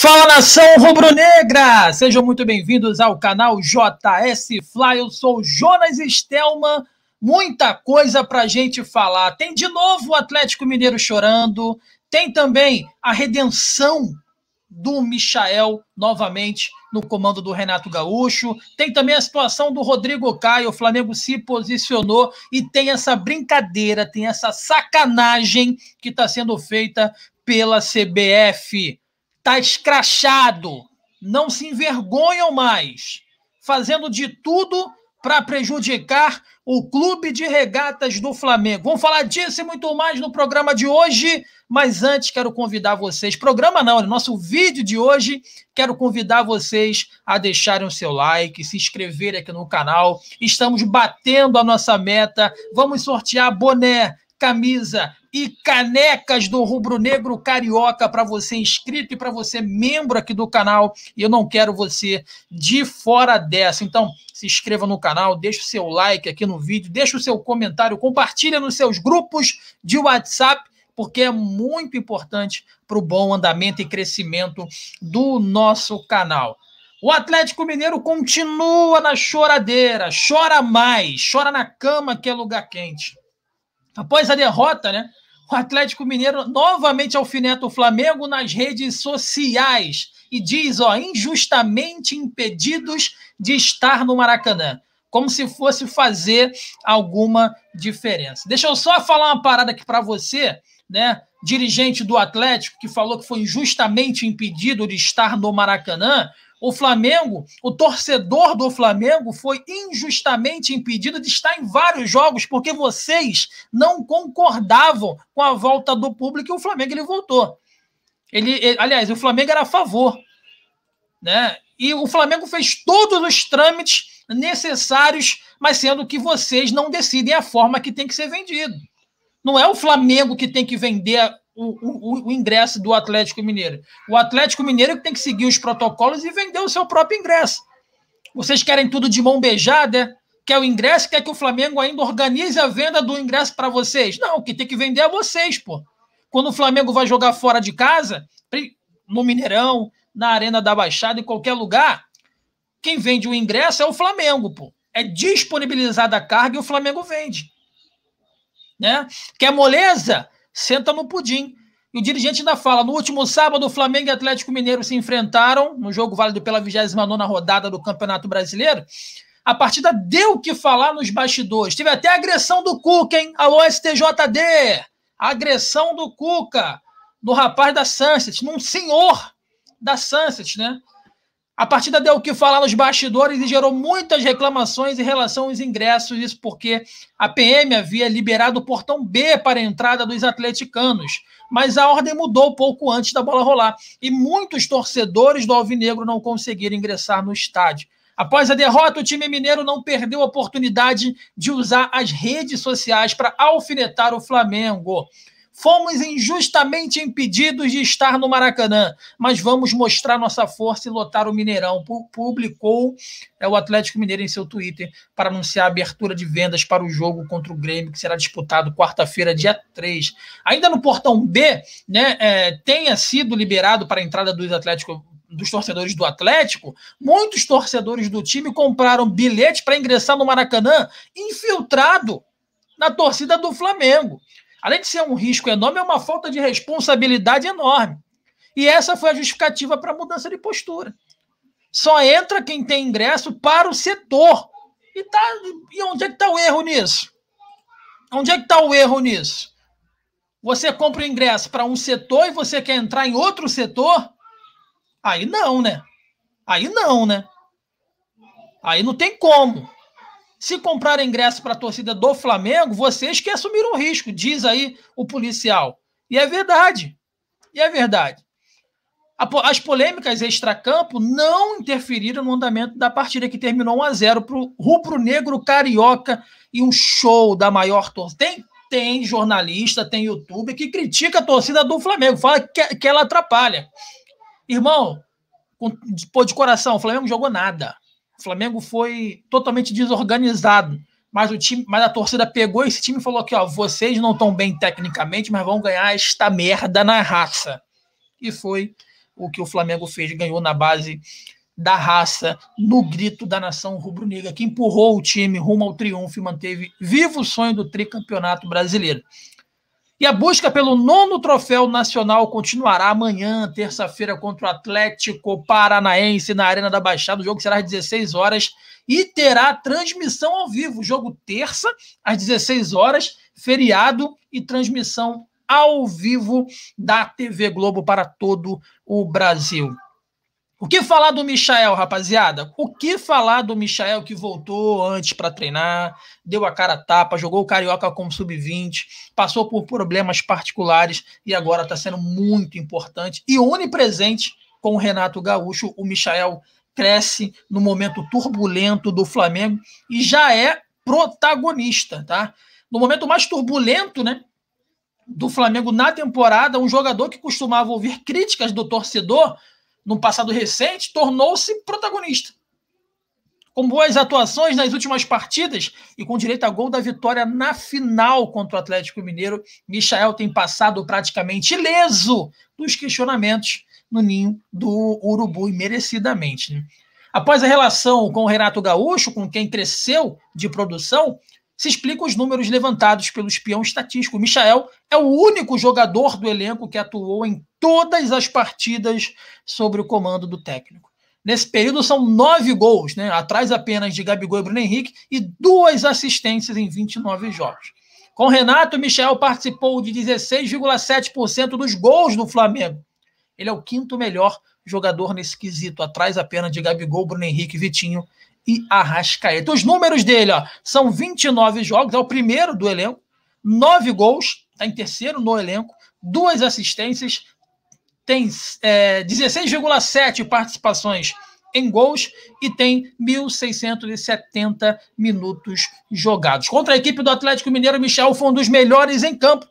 Fala nação rubro-negra! Sejam muito bem-vindos ao canal JS Fly. Eu sou Jonas Stelman. Muita coisa para gente falar. Tem de novo o Atlético Mineiro chorando. Tem também a redenção do Michael novamente no comando do Renato Gaúcho. Tem também a situação do Rodrigo Caio. O Flamengo se posicionou e tem essa brincadeira, tem essa sacanagem que está sendo feita pela CBF. Está escrachado. Não se envergonham mais, fazendo de tudo para prejudicar o Clube de Regatas do Flamengo. Vamos falar disso e muito mais no programa de hoje, mas antes quero convidar vocês, programa não, né? nosso vídeo de hoje, quero convidar vocês a deixarem o seu like, se inscreverem aqui no canal. Estamos batendo a nossa meta. Vamos sortear boné camisa e canecas do Rubro Negro Carioca para você inscrito e para você membro aqui do canal. E eu não quero você de fora dessa. Então, se inscreva no canal, deixe o seu like aqui no vídeo, deixe o seu comentário, compartilha nos seus grupos de WhatsApp, porque é muito importante para o bom andamento e crescimento do nosso canal. O Atlético Mineiro continua na choradeira, chora mais, chora na cama que é lugar quente. Após a derrota, né, o Atlético Mineiro novamente alfineta o Flamengo nas redes sociais e diz, ó, injustamente impedidos de estar no Maracanã. Como se fosse fazer alguma diferença. Deixa eu só falar uma parada aqui para você, né? Dirigente do Atlético que falou que foi injustamente impedido de estar no Maracanã o Flamengo, o torcedor do Flamengo foi injustamente impedido de estar em vários jogos porque vocês não concordavam com a volta do público e o Flamengo ele voltou. Ele, ele, aliás, o Flamengo era a favor, né? E o Flamengo fez todos os trâmites necessários, mas sendo que vocês não decidem a forma que tem que ser vendido. Não é o Flamengo que tem que vender o, o, o, ingresso do Atlético Mineiro. O Atlético Mineiro que tem que seguir os protocolos e vender o seu próprio ingresso. Vocês querem tudo de mão beijada? Quer o ingresso? Quer que o Flamengo ainda organize a venda do ingresso para vocês? Não, o que tem que vender é vocês, pô. Quando o Flamengo vai jogar fora de casa, no Mineirão, na Arena da Baixada, em qualquer lugar, quem vende o ingresso é o Flamengo, pô. É disponibilizada a carga e o Flamengo vende. Né? Quer moleza? senta no pudim. E o dirigente ainda fala: no último sábado, o Flamengo e Atlético Mineiro se enfrentaram no jogo válido pela 29 rodada do Campeonato Brasileiro. A partida deu o que falar nos bastidores. Teve até agressão do Cuca, hein? Alô, STJD! Agressão do Cuca no rapaz da Sunset, num senhor da Sunset, né? A partida deu é o que falar nos bastidores e gerou muitas reclamações em relação aos ingressos, isso porque a PM havia liberado o portão B para a entrada dos atleticanos, mas a ordem mudou pouco antes da bola rolar e muitos torcedores do Alvinegro não conseguiram ingressar no estádio. Após a derrota, o time mineiro não perdeu a oportunidade de usar as redes sociais para alfinetar o Flamengo. Fomos injustamente impedidos de estar no Maracanã, mas vamos mostrar nossa força e lotar o Mineirão. Publicou é, o Atlético Mineiro em seu Twitter para anunciar a abertura de vendas para o jogo contra o Grêmio, que será disputado quarta-feira, dia 3. Ainda no portão B, né, é, tenha sido liberado para a entrada dos Atlético dos torcedores do Atlético, muitos torcedores do time compraram bilhete para ingressar no Maracanã infiltrado na torcida do Flamengo. Além de ser um risco enorme, é uma falta de responsabilidade enorme. E essa foi a justificativa para a mudança de postura. Só entra quem tem ingresso para o setor. E, tá, e onde é que está o erro nisso? Onde é que está o erro nisso? Você compra o ingresso para um setor e você quer entrar em outro setor? Aí não, né? Aí não, né? Aí não tem como se comprar ingresso para a torcida do Flamengo, vocês que assumiram o risco, diz aí o policial. E é verdade. E é verdade. As polêmicas extracampo não interferiram no andamento da partida, que terminou 1 a 0 para o rubro-negro carioca e um show da maior torcida. Tem, tem jornalista, tem youtuber que critica a torcida do Flamengo, fala que, que ela atrapalha. Irmão, pô, de coração, o Flamengo não jogou nada. O Flamengo foi totalmente desorganizado. Mas o time, mas a torcida pegou esse time e falou aqui, ó, vocês não estão bem tecnicamente, mas vão ganhar esta merda na raça. E foi o que o Flamengo fez, ganhou na base da raça, no grito da nação rubro-negra, que empurrou o time rumo ao triunfo e manteve vivo o sonho do tricampeonato brasileiro. E a busca pelo nono troféu nacional continuará amanhã, terça-feira, contra o Atlético Paranaense na Arena da Baixada. O jogo será às 16 horas e terá transmissão ao vivo. O jogo terça, às 16 horas, feriado e transmissão ao vivo da TV Globo para todo o Brasil. O que falar do Michael, rapaziada? O que falar do Michael que voltou antes para treinar, deu a cara a tapa, jogou o Carioca como sub-20, passou por problemas particulares e agora está sendo muito importante e onipresente com o Renato Gaúcho. O Michael cresce no momento turbulento do Flamengo e já é protagonista, tá? No momento mais turbulento, né? Do Flamengo na temporada, um jogador que costumava ouvir críticas do torcedor no passado recente, tornou-se protagonista. Com boas atuações nas últimas partidas e com direito a gol da vitória na final contra o Atlético Mineiro, Michael tem passado praticamente ileso dos questionamentos no ninho do Urubu, e merecidamente. Né? Após a relação com o Renato Gaúcho, com quem cresceu de produção, se explicam os números levantados pelo espião estatístico. Michael é o único jogador do elenco que atuou em todas as partidas sobre o comando do técnico. Nesse período são nove gols, né? atrás apenas de Gabigol e Bruno Henrique, e duas assistências em 29 jogos. Com Renato, Michel participou de 16,7% dos gols do Flamengo. Ele é o quinto melhor jogador nesse quesito, atrás apenas de Gabigol, Bruno Henrique, Vitinho e Arrascaeta. Os números dele ó, são 29 jogos, é o primeiro do elenco, 9 gols, está em terceiro no elenco, duas assistências, tem é, 16,7 participações em gols e tem 1.670 minutos jogados. Contra a equipe do Atlético Mineiro, Michel foi um dos melhores em campo.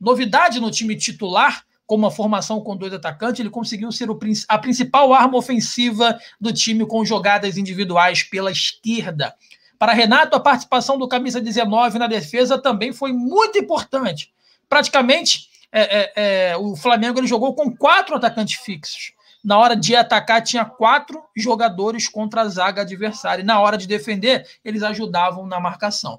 Novidade no time titular, com uma formação com dois atacantes, ele conseguiu ser o, a principal arma ofensiva do time com jogadas individuais pela esquerda. Para Renato, a participação do camisa 19 na defesa também foi muito importante. Praticamente, é, é, é, o Flamengo ele jogou com quatro atacantes fixos. Na hora de atacar, tinha quatro jogadores contra a zaga adversária. E na hora de defender, eles ajudavam na marcação.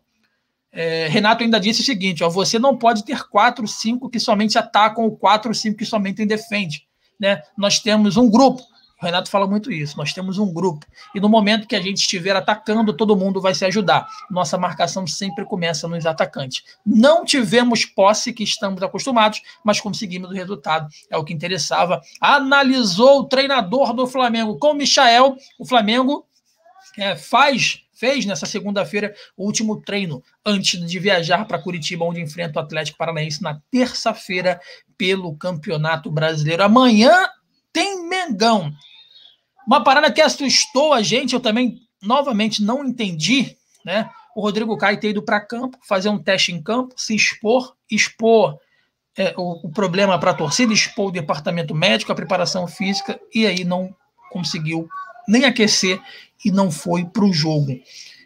É, Renato ainda disse o seguinte: ó, você não pode ter 4, 5 que somente atacam ou 4, 5 que somente defende. Né? Nós temos um grupo. O Renato fala muito isso. Nós temos um grupo. E no momento que a gente estiver atacando, todo mundo vai se ajudar. Nossa marcação sempre começa nos atacantes. Não tivemos posse que estamos acostumados, mas conseguimos o resultado. É o que interessava. Analisou o treinador do Flamengo com o Michael. O Flamengo é, faz fez nessa segunda-feira o último treino antes de viajar para Curitiba, onde enfrenta o Atlético Paranaense na terça-feira pelo Campeonato Brasileiro. Amanhã tem Mengão. Uma parada que assustou a gente, eu também novamente não entendi, né? O Rodrigo Caio ter ido para campo, fazer um teste em campo, se expor, expor é, o, o problema para a torcida, expor o departamento médico, a preparação física, e aí não conseguiu nem aquecer e não foi para o jogo.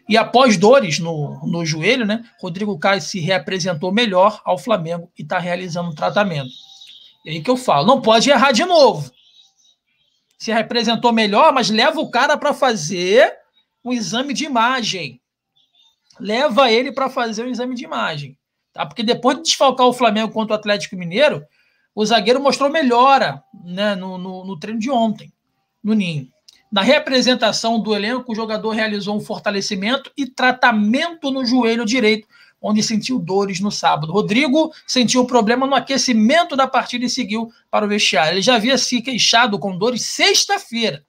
E após dores no, no joelho, né, Rodrigo Caio se reapresentou melhor ao Flamengo e está realizando o tratamento. É aí que eu falo, não pode errar de novo. Se representou melhor, mas leva o cara para fazer um exame de imagem. Leva ele para fazer um exame de imagem. Tá? Porque depois de desfalcar o Flamengo contra o Atlético Mineiro, o zagueiro mostrou melhora né, no, no, no treino de ontem, no Ninho. Na representação do elenco, o jogador realizou um fortalecimento e tratamento no joelho direito, onde sentiu dores no sábado. Rodrigo sentiu problema no aquecimento da partida e seguiu para o vestiário. Ele já havia se queixado com dores sexta-feira.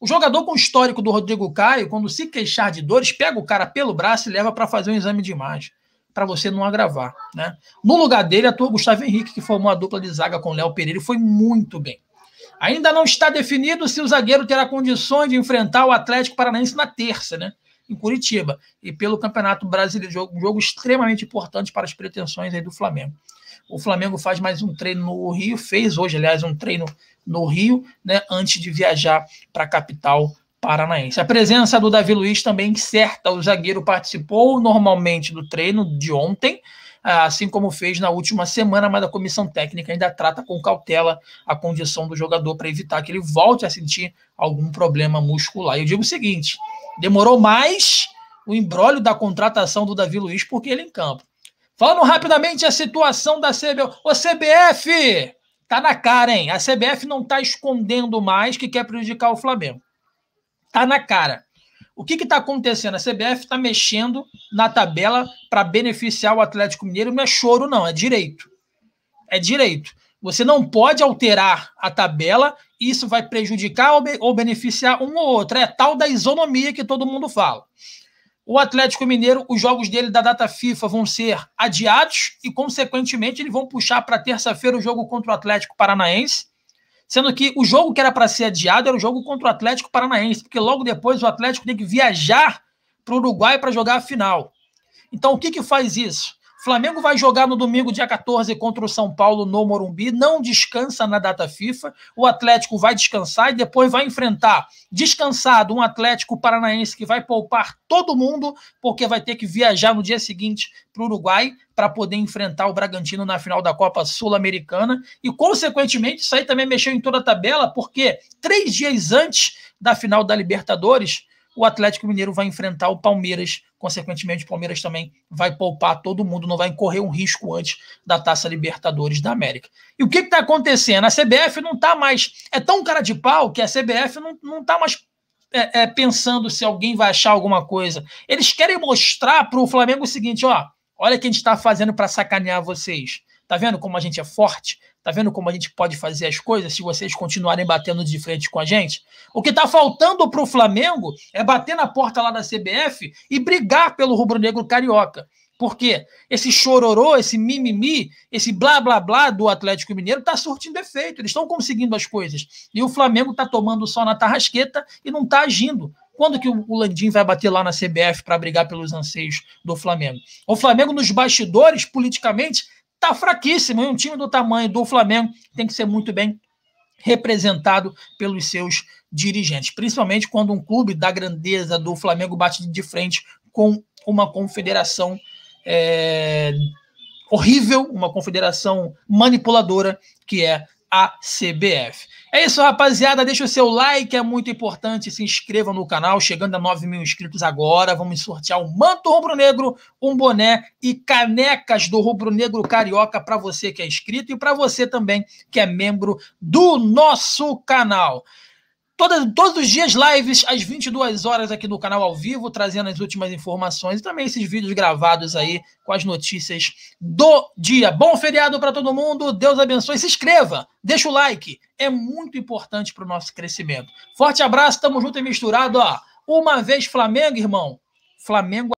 O jogador com histórico do Rodrigo Caio, quando se queixar de dores, pega o cara pelo braço e leva para fazer um exame de imagem, para você não agravar. Né? No lugar dele, atua Gustavo Henrique, que formou a dupla de zaga com Léo Pereira e foi muito bem. Ainda não está definido se o zagueiro terá condições de enfrentar o Atlético Paranaense na terça, né? Em Curitiba. E pelo Campeonato Brasileiro, um jogo extremamente importante para as pretensões aí do Flamengo. O Flamengo faz mais um treino no Rio, fez hoje, aliás, um treino no Rio, né? Antes de viajar para a capital paranaense. A presença do Davi Luiz também certa. O zagueiro participou normalmente do treino de ontem assim como fez na última semana, mas a comissão técnica ainda trata com cautela a condição do jogador para evitar que ele volte a sentir algum problema muscular. E eu digo o seguinte: demorou mais o embrólio da contratação do Davi Luiz porque ele em campo. Falando rapidamente a situação da CBF. Ô CBF! Tá na cara, hein? A CBF não tá escondendo mais que quer prejudicar o Flamengo. Tá na cara. O que está acontecendo? A CBF está mexendo na tabela para beneficiar o Atlético Mineiro. Não é choro, não, é direito. É direito. Você não pode alterar a tabela, isso vai prejudicar ou, be ou beneficiar um ou outro. É tal da isonomia que todo mundo fala. O Atlético Mineiro, os jogos dele da data FIFA vão ser adiados e, consequentemente, eles vão puxar para terça-feira o jogo contra o Atlético Paranaense Sendo que o jogo que era para ser adiado era o jogo contra o Atlético Paranaense, porque logo depois o Atlético tem que viajar para o Uruguai para jogar a final. Então, o que, que faz isso? Flamengo vai jogar no domingo, dia 14, contra o São Paulo no Morumbi, não descansa na data FIFA. O Atlético vai descansar e depois vai enfrentar, descansado, um Atlético Paranaense que vai poupar todo mundo, porque vai ter que viajar no dia seguinte para o Uruguai para poder enfrentar o Bragantino na final da Copa Sul-Americana. E, consequentemente, isso aí também mexeu em toda a tabela, porque três dias antes da final da Libertadores, o Atlético Mineiro vai enfrentar o Palmeiras Consequentemente, o Palmeiras também vai poupar todo mundo, não vai correr um risco antes da Taça Libertadores da América. E o que está acontecendo? A CBF não está mais. É tão cara de pau que a CBF não está mais é, é, pensando se alguém vai achar alguma coisa. Eles querem mostrar para o Flamengo o seguinte: ó, olha o que a gente está fazendo para sacanear vocês. Tá vendo como a gente é forte? Tá vendo como a gente pode fazer as coisas se vocês continuarem batendo de frente com a gente? O que tá faltando pro Flamengo é bater na porta lá da CBF e brigar pelo rubro-negro carioca. Porque esse chororô, esse mimimi, esse blá blá blá do Atlético Mineiro tá surtindo efeito. Eles estão conseguindo as coisas. E o Flamengo tá tomando só na tarrasqueta e não tá agindo. Quando que o Landim vai bater lá na CBF para brigar pelos anseios do Flamengo? O Flamengo, nos bastidores, politicamente, tá fraquíssimo. E um time do tamanho do Flamengo tem que ser muito bem representado pelos seus dirigentes, principalmente quando um clube da grandeza do Flamengo bate de frente com uma confederação é, horrível, uma confederação manipuladora que é a CBF. É isso, rapaziada. Deixa o seu like, é muito importante. Se inscreva no canal. Chegando a 9 mil inscritos agora, vamos sortear um manto rubro-negro, um boné e canecas do rubro-negro carioca para você que é inscrito e para você também que é membro do nosso canal. Toda, todos os dias lives às 22 horas aqui no canal ao vivo, trazendo as últimas informações e também esses vídeos gravados aí com as notícias do dia. Bom feriado para todo mundo, Deus abençoe, se inscreva, deixa o like, é muito importante para o nosso crescimento. Forte abraço, tamo junto e misturado, ó. Uma vez Flamengo, irmão. Flamengo